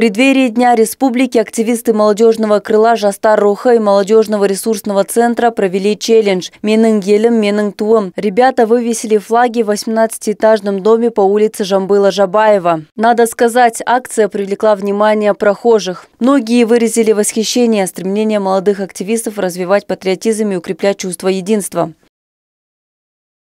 преддверии Дня Республики активисты молодежного крыла Жастар Руха и молодежного ресурсного центра провели челлендж «Менің елім, менің туым». Ребята вывесили флаги в 18-этажном доме по улице Жамбыла-Жабаева. Надо сказать, акция привлекла внимание прохожих. Многие выразили восхищение стремление молодых активистов развивать патриотизм и укреплять чувство единства.